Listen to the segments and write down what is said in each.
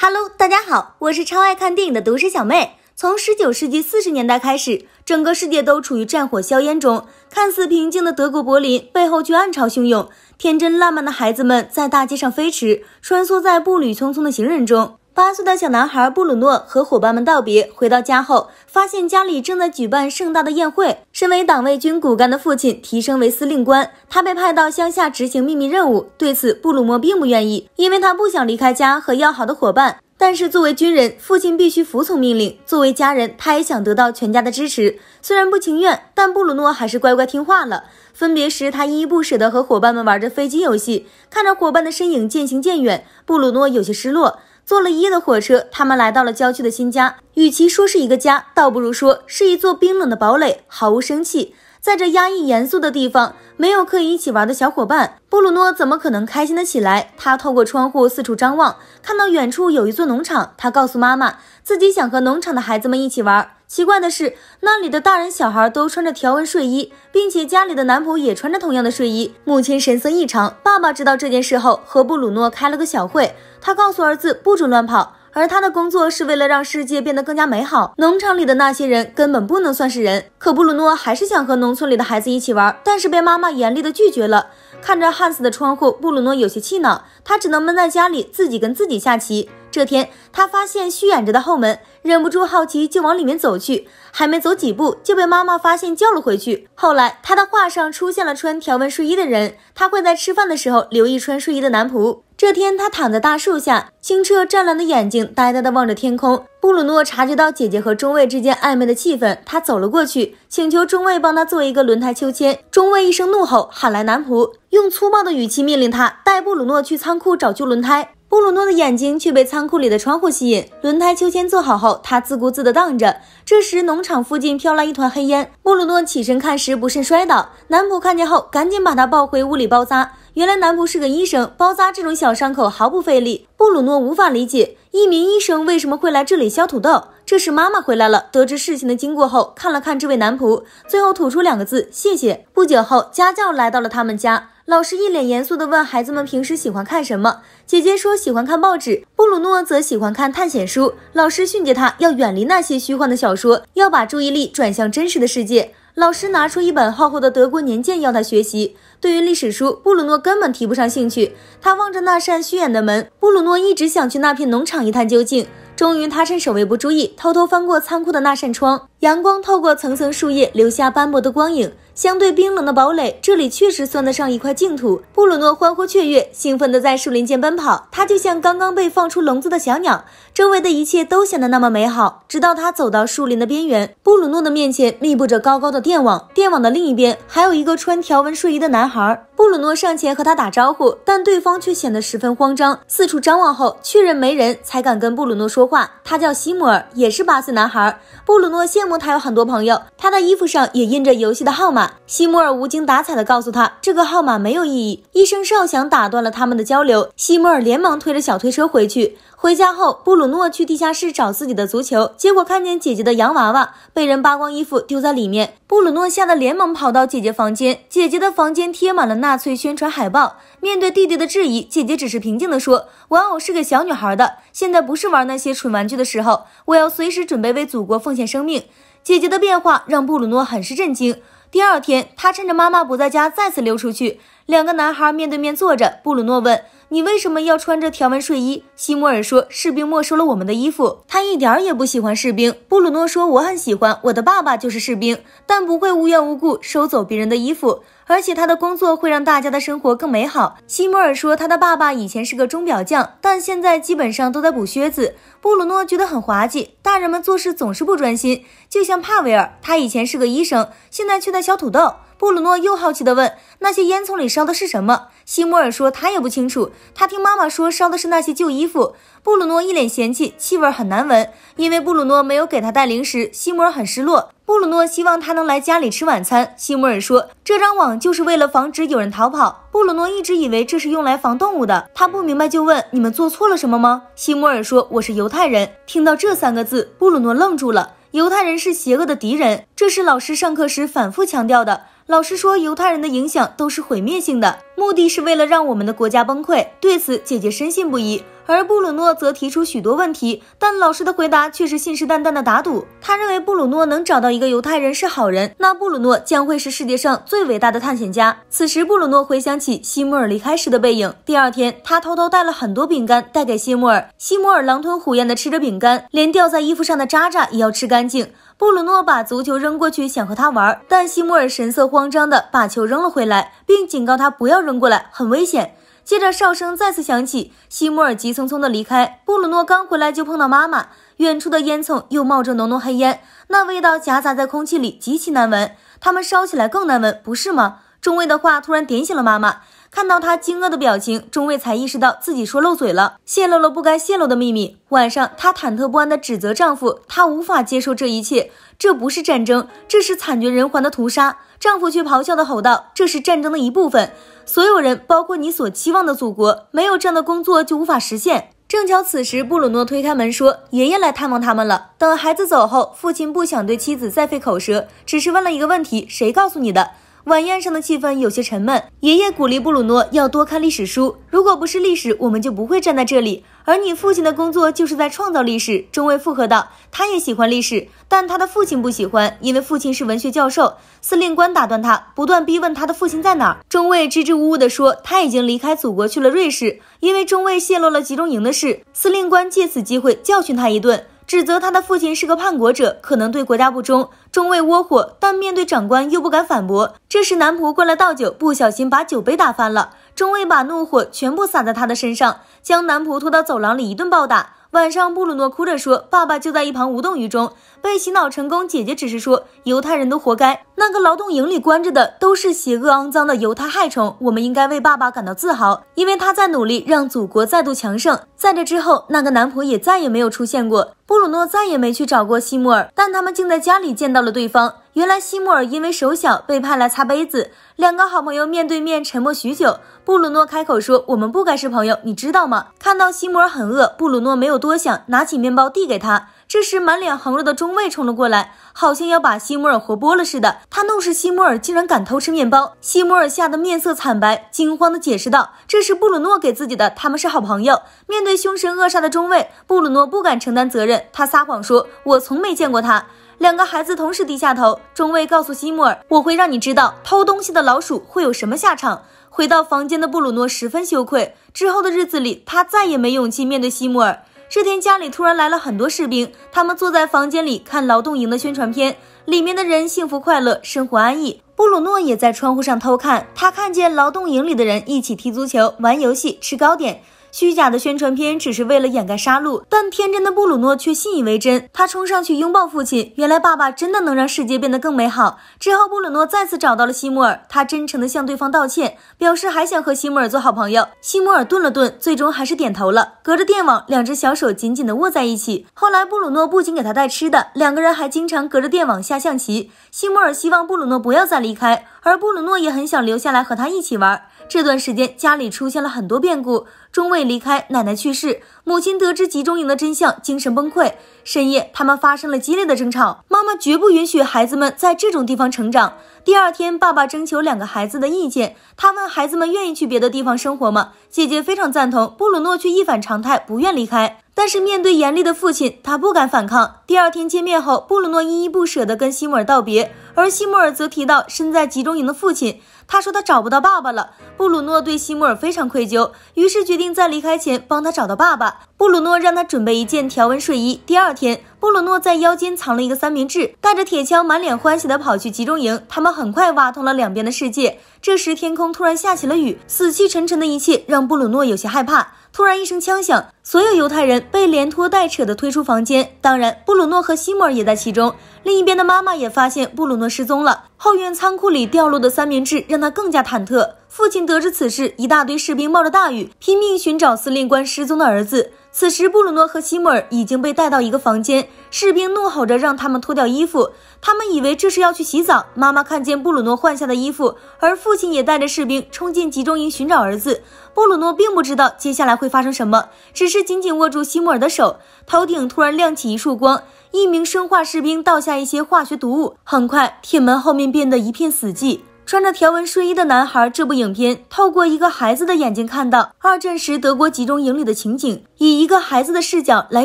Hello，大家好，我是超爱看电影的毒舌小妹。从十九世纪四十年代开始，整个世界都处于战火硝烟中。看似平静的德国柏林背后却暗潮汹涌。天真烂漫的孩子们在大街上飞驰，穿梭在步履匆匆的行人中。八岁的小男孩布鲁诺和伙伴们道别，回到家后，发现家里正在举办盛大的宴会。身为党卫军骨干的父亲提升为司令官，他被派到乡下执行秘密任务。对此，布鲁诺并不愿意，因为他不想离开家和要好的伙伴。但是作为军人，父亲必须服从命令。作为家人，他也想得到全家的支持。虽然不情愿，但布鲁诺还是乖乖听话了。分别时，他依依不舍地和伙伴们玩着飞机游戏，看着伙伴的身影渐行渐远，布鲁诺有些失落。坐了一夜的火车，他们来到了郊区的新家。与其说是一个家，倒不如说是一座冰冷的堡垒，毫无生气。在这压抑严肃的地方，没有可以一起玩的小伙伴，布鲁诺怎么可能开心的起来？他透过窗户四处张望，看到远处有一座农场。他告诉妈妈，自己想和农场的孩子们一起玩。奇怪的是，那里的大人小孩都穿着条纹睡衣，并且家里的男仆也穿着同样的睡衣。母亲神色异常。爸爸知道这件事后，和布鲁诺开了个小会。他告诉儿子不准乱跑，而他的工作是为了让世界变得更加美好。农场里的那些人根本不能算是人。可布鲁诺还是想和农村里的孩子一起玩，但是被妈妈严厉地拒绝了。看着汉斯的窗户，布鲁诺有些气恼，他只能闷在家里，自己跟自己下棋。这天，他发现虚掩着的后门，忍不住好奇就往里面走去。还没走几步，就被妈妈发现，叫了回去。后来，他的画上出现了穿条纹睡衣的人。他会在吃饭的时候留意穿睡衣的男仆。这天，他躺在大树下，清澈湛蓝的眼睛呆呆地望着天空。布鲁诺察觉到姐姐和中尉之间暧昧的气氛，他走了过去，请求中尉帮他做一个轮胎秋千。中尉一声怒吼，喊来男仆，用粗暴的语气命令他带布鲁诺去仓库找旧轮胎。布鲁诺的眼睛却被仓库里的窗户吸引。轮胎秋千做好后，他自顾自地荡着。这时，农场附近飘来一团黑烟。布鲁诺起身看时，不慎摔倒。男仆看见后，赶紧把他抱回屋里包扎。原来，男仆是个医生，包扎这种小伤口毫不费力。布鲁诺无法理解，一名医生为什么会来这里削土豆。这时妈妈回来了，得知事情的经过后，看了看这位男仆，最后吐出两个字：谢谢。不久后，家教来到了他们家。老师一脸严肃地问孩子们平时喜欢看什么。姐姐说喜欢看报纸，布鲁诺则喜欢看探险书。老师训诫他要远离那些虚幻的小说，要把注意力转向真实的世界。老师拿出一本厚厚的德国年鉴要他学习。对于历史书，布鲁诺根本提不上兴趣。他望着那扇虚掩的门，布鲁诺一直想去那片农场一探究竟。终于，他趁守卫不注意，偷偷翻过仓库的那扇窗。阳光透过层层树叶，留下斑驳的光影。相对冰冷的堡垒，这里确实算得上一块净土。布鲁诺欢呼雀跃，兴奋地在树林间奔跑，他就像刚刚被放出笼子的小鸟，周围的一切都显得那么美好。直到他走到树林的边缘，布鲁诺的面前密布着高高的电网，电网的另一边还有一个穿条纹睡衣的男孩。布鲁诺上前和他打招呼，但对方却显得十分慌张，四处张望后确认没人才敢跟布鲁诺说话。他叫西姆尔，也是八岁男孩。布鲁诺羡。他有很多朋友，他的衣服上也印着游戏的号码。西摩尔无精打采地告诉他，这个号码没有意义。一声哨响打断了他们的交流，西摩尔连忙推着小推车回去。回家后，布鲁诺去地下室找自己的足球，结果看见姐姐的洋娃娃被人扒光衣服丢在里面。布鲁诺吓得连忙跑到姐姐房间，姐姐的房间贴满了纳粹宣传海报。面对弟弟的质疑，姐姐只是平静的说：“玩偶是给小女孩的，现在不是玩那些蠢玩具的时候，我要随时准备为祖国奉献生命。”姐姐的变化让布鲁诺很是震惊。第二天，他趁着妈妈不在家，再次溜出去。两个男孩面对面坐着。布鲁诺问：“你为什么要穿着条纹睡衣？”西摩尔说：“士兵没收了我们的衣服。”他一点也不喜欢士兵。布鲁诺说：“我很喜欢，我的爸爸就是士兵，但不会无缘无故收走别人的衣服。”而且他的工作会让大家的生活更美好。西摩尔说，他的爸爸以前是个钟表匠，但现在基本上都在补靴子。布鲁诺觉得很滑稽，大人们做事总是不专心，就像帕维尔，他以前是个医生，现在却在削土豆。布鲁诺又好奇地问，那些烟囱里烧的是什么？西摩尔说他也不清楚，他听妈妈说烧的是那些旧衣服。布鲁诺一脸嫌弃，气味很难闻。因为布鲁诺没有给他带零食，西摩尔很失落。布鲁诺希望他能来家里吃晚餐。西姆尔说：“这张网就是为了防止有人逃跑。”布鲁诺一直以为这是用来防动物的，他不明白就问：“你们做错了什么吗？”西姆尔说：“我是犹太人。”听到这三个字，布鲁诺愣住了。犹太人是邪恶的敌人，这是老师上课时反复强调的。老师说犹太人的影响都是毁灭性的，目的是为了让我们的国家崩溃。对此，姐姐深信不疑，而布鲁诺则提出许多问题，但老师的回答却是信誓旦旦的打赌。他认为布鲁诺能找到一个犹太人是好人，那布鲁诺将会是世界上最伟大的探险家。此时，布鲁诺回想起西莫尔离开时的背影。第二天，他偷偷带了很多饼干带给西莫尔，西莫尔狼吞虎咽的吃着饼干，连掉在衣服上的渣渣也要吃干净。布鲁诺把足球扔过去，想和他玩，但西莫尔神色慌张地把球扔了回来，并警告他不要扔过来，很危险。接着哨声再次响起，西莫尔急匆匆地离开。布鲁诺刚回来就碰到妈妈，远处的烟囱又冒着浓浓黑烟，那味道夹杂在空气里，极其难闻。他们烧起来更难闻，不是吗？中尉的话突然点醒了妈妈。看到她惊愕的表情，中尉才意识到自己说漏嘴了，泄露了不该泄露的秘密。晚上，她忐忑不安地指责丈夫，她无法接受这一切，这不是战争，这是惨绝人寰的屠杀。丈夫却咆哮地吼道：“这是战争的一部分，所有人，包括你所期望的祖国，没有这样的工作就无法实现。”正巧此时，布鲁诺推开门说：“爷爷来探望他们了。”等孩子走后，父亲不想对妻子再费口舌，只是问了一个问题：“谁告诉你的？”晚宴上的气氛有些沉闷。爷爷鼓励布鲁诺要多看历史书，如果不是历史，我们就不会站在这里。而你父亲的工作就是在创造历史。中尉附和道，他也喜欢历史，但他的父亲不喜欢，因为父亲是文学教授。司令官打断他，不断逼问他的父亲在哪。中尉支支吾吾地说，他已经离开祖国去了瑞士，因为中尉泄露了集中营的事。司令官借此机会教训他一顿。指责他的父亲是个叛国者，可能对国家不忠。中尉窝火，但面对长官又不敢反驳。这时男仆过来倒酒，不小心把酒杯打翻了。中尉把怒火全部撒在他的身上，将男仆拖到走廊里一顿暴打。晚上，布鲁诺哭着说：“爸爸就在一旁无动于衷。”被洗脑成功，姐姐只是说：“犹太人都活该。那个劳动营里关着的都是邪恶肮脏的犹太害虫，我们应该为爸爸感到自豪，因为他在努力让祖国再度强盛。”在这之后，那个男仆也再也没有出现过。布鲁诺再也没去找过西摩尔，但他们竟在家里见到了对方。原来西摩尔因为手小，被派来擦杯子。两个好朋友面对面沉默许久。布鲁诺开口说：“我们不该是朋友，你知道吗？”看到西摩尔很饿，布鲁诺没有多想，拿起面包递给他。这时，满脸横肉的中尉冲了过来，好像要把西摩尔活剥了似的。他怒视西摩尔，竟然敢偷吃面包。西摩尔吓得面色惨白，惊慌地解释道：“这是布鲁诺给自己的，他们是好朋友。”面对凶神恶煞的中尉，布鲁诺不敢承担责任，他撒谎说：“我从没见过他。”两个孩子同时低下头。中尉告诉西摩尔：“我会让你知道偷东西的老鼠会有什么下场。”回到房间的布鲁诺十分羞愧。之后的日子里，他再也没勇气面对西摩尔。这天，家里突然来了很多士兵。他们坐在房间里看劳动营的宣传片，里面的人幸福快乐，生活安逸。布鲁诺也在窗户上偷看，他看见劳动营里的人一起踢足球、玩游戏、吃糕点。虚假的宣传片只是为了掩盖杀戮，但天真的布鲁诺却信以为真。他冲上去拥抱父亲，原来爸爸真的能让世界变得更美好。之后，布鲁诺再次找到了西摩尔，他真诚地向对方道歉，表示还想和西摩尔做好朋友。西摩尔顿了顿，最终还是点头了。隔着电网，两只小手紧紧地握在一起。后来，布鲁诺不仅给他带吃的，两个人还经常隔着电网下象棋。西摩尔希望布鲁诺不要再离开，而布鲁诺也很想留下来和他一起玩。这段时间家里出现了很多变故，中尉离开，奶奶去世，母亲得知集中营的真相，精神崩溃。深夜，他们发生了激烈的争吵。妈妈绝不允许孩子们在这种地方成长。第二天，爸爸征求两个孩子的意见，他问孩子们愿意去别的地方生活吗？姐姐非常赞同，布鲁诺却一反常态，不愿离开。但是面对严厉的父亲，他不敢反抗。第二天见面后，布鲁诺依依不舍地跟西姆尔道别，而西姆尔则提到身在集中营的父亲。他说他找不到爸爸了。布鲁诺对西莫尔非常愧疚，于是决定在离开前帮他找到爸爸。布鲁诺让他准备一件条纹睡衣。第二天，布鲁诺在腰间藏了一个三明治，带着铁锹，满脸欢喜地跑去集中营。他们很快挖通了两边的世界。这时，天空突然下起了雨，死气沉沉的一切让布鲁诺有些害怕。突然一声枪响，所有犹太人被连拖带扯的推出房间。当然，布鲁诺和西莫尔也在其中。另一边的妈妈也发现布鲁诺失踪了。后院仓库里掉落的三明治让他更加忐忑。父亲得知此事，一大堆士兵冒着大雨拼命寻找司令官失踪的儿子。此时，布鲁诺和西穆尔已经被带到一个房间，士兵怒吼着让他们脱掉衣服。他们以为这是要去洗澡。妈妈看见布鲁诺换下的衣服，而父亲也带着士兵冲进集中营寻找儿子。布鲁诺并不知道接下来会发生什么，只是紧紧握住西穆尔的手。头顶突然亮起一束光，一名生化士兵倒下一些化学毒物，很快，铁门后面变得一片死寂。穿着条纹睡衣的男孩，这部影片透过一个孩子的眼睛看到二战时德国集中营里的情景，以一个孩子的视角来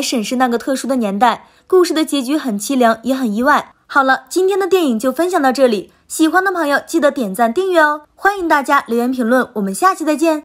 审视那个特殊的年代。故事的结局很凄凉，也很意外。好了，今天的电影就分享到这里，喜欢的朋友记得点赞订阅哦。欢迎大家留言评论，我们下期再见。